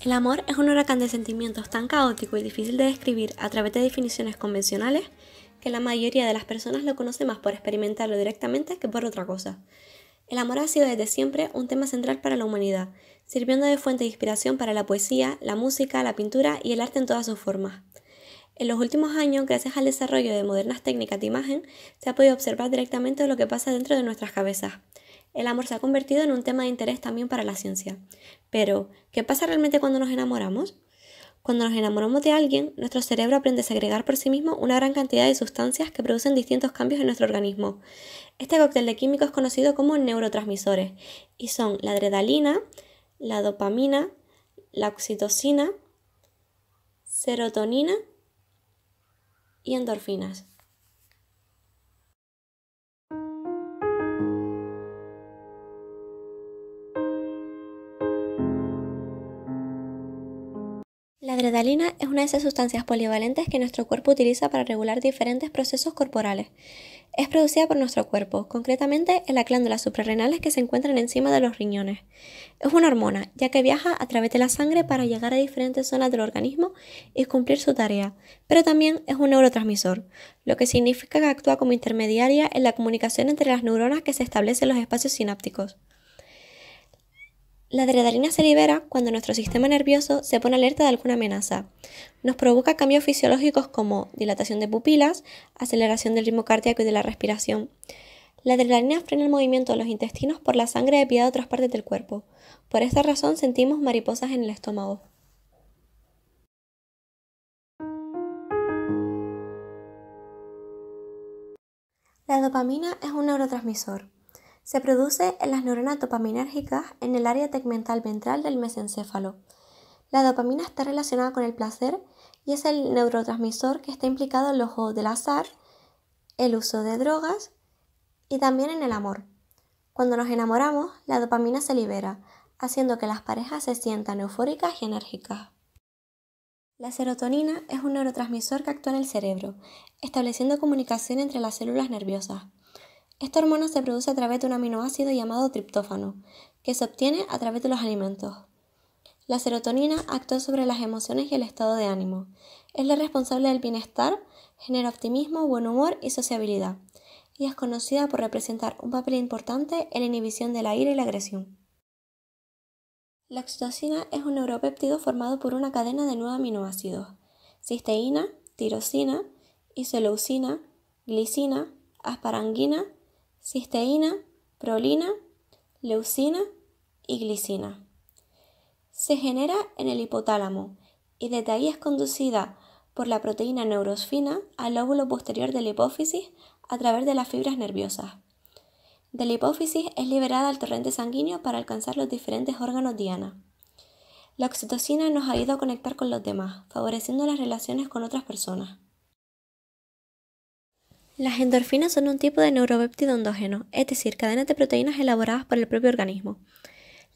El amor es un huracán de sentimientos tan caótico y difícil de describir a través de definiciones convencionales que la mayoría de las personas lo conoce más por experimentarlo directamente que por otra cosa. El amor ha sido desde siempre un tema central para la humanidad, sirviendo de fuente de inspiración para la poesía, la música, la pintura y el arte en todas sus formas. En los últimos años, gracias al desarrollo de modernas técnicas de imagen, se ha podido observar directamente lo que pasa dentro de nuestras cabezas el amor se ha convertido en un tema de interés también para la ciencia. Pero, ¿qué pasa realmente cuando nos enamoramos? Cuando nos enamoramos de alguien, nuestro cerebro aprende a segregar por sí mismo una gran cantidad de sustancias que producen distintos cambios en nuestro organismo. Este cóctel de químicos es conocido como neurotransmisores y son la adrenalina, la dopamina, la oxitocina, serotonina y endorfinas. adrenalina es una de esas sustancias polivalentes que nuestro cuerpo utiliza para regular diferentes procesos corporales. Es producida por nuestro cuerpo, concretamente en las glándulas suprarrenales que se encuentran encima de los riñones. Es una hormona, ya que viaja a través de la sangre para llegar a diferentes zonas del organismo y cumplir su tarea, pero también es un neurotransmisor, lo que significa que actúa como intermediaria en la comunicación entre las neuronas que se establecen en los espacios sinápticos. La adrenalina se libera cuando nuestro sistema nervioso se pone alerta de alguna amenaza. Nos provoca cambios fisiológicos como dilatación de pupilas, aceleración del ritmo cardíaco y de la respiración. La adrenalina frena el movimiento de los intestinos por la sangre de pie a otras partes del cuerpo. Por esta razón sentimos mariposas en el estómago. La dopamina es un neurotransmisor se produce en las neuronas dopaminérgicas en el área tegmental ventral del mesencéfalo. La dopamina está relacionada con el placer y es el neurotransmisor que está implicado en los juegos del azar, el uso de drogas y también en el amor. Cuando nos enamoramos, la dopamina se libera, haciendo que las parejas se sientan eufóricas y enérgicas. La serotonina es un neurotransmisor que actúa en el cerebro, estableciendo comunicación entre las células nerviosas. Esta hormona se produce a través de un aminoácido llamado triptófano, que se obtiene a través de los alimentos. La serotonina actúa sobre las emociones y el estado de ánimo. Es la responsable del bienestar, genera optimismo, buen humor y sociabilidad, y es conocida por representar un papel importante en la inhibición de la ira y la agresión. La oxitocina es un neuropéptido formado por una cadena de nueve aminoácidos, cisteína, tirosina, isoleucina, glicina, asparanguina cisteína, prolina, leucina y glicina. Se genera en el hipotálamo y desde ahí es conducida por la proteína neurosfina al lóbulo posterior de la hipófisis a través de las fibras nerviosas. De la hipófisis es liberada al torrente sanguíneo para alcanzar los diferentes órganos diana. La oxitocina nos ayuda a conectar con los demás, favoreciendo las relaciones con otras personas. Las endorfinas son un tipo de neuropéptido endógeno, es decir, cadenas de proteínas elaboradas por el propio organismo.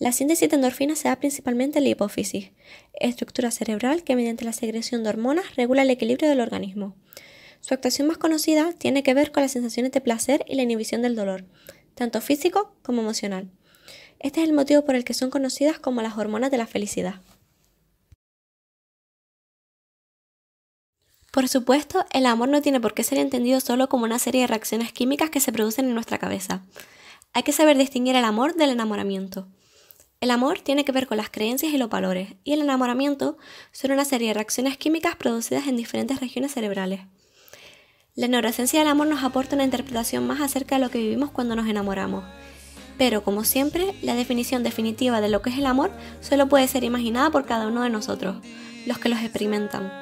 La síntesis de endorfinas se da principalmente en la hipófisis, estructura cerebral que mediante la secreción de hormonas regula el equilibrio del organismo. Su actuación más conocida tiene que ver con las sensaciones de placer y la inhibición del dolor, tanto físico como emocional. Este es el motivo por el que son conocidas como las hormonas de la felicidad. Por supuesto, el amor no tiene por qué ser entendido solo como una serie de reacciones químicas que se producen en nuestra cabeza. Hay que saber distinguir el amor del enamoramiento. El amor tiene que ver con las creencias y los valores, y el enamoramiento son una serie de reacciones químicas producidas en diferentes regiones cerebrales. La neurociencia del amor nos aporta una interpretación más acerca de lo que vivimos cuando nos enamoramos. Pero, como siempre, la definición definitiva de lo que es el amor solo puede ser imaginada por cada uno de nosotros, los que los experimentan.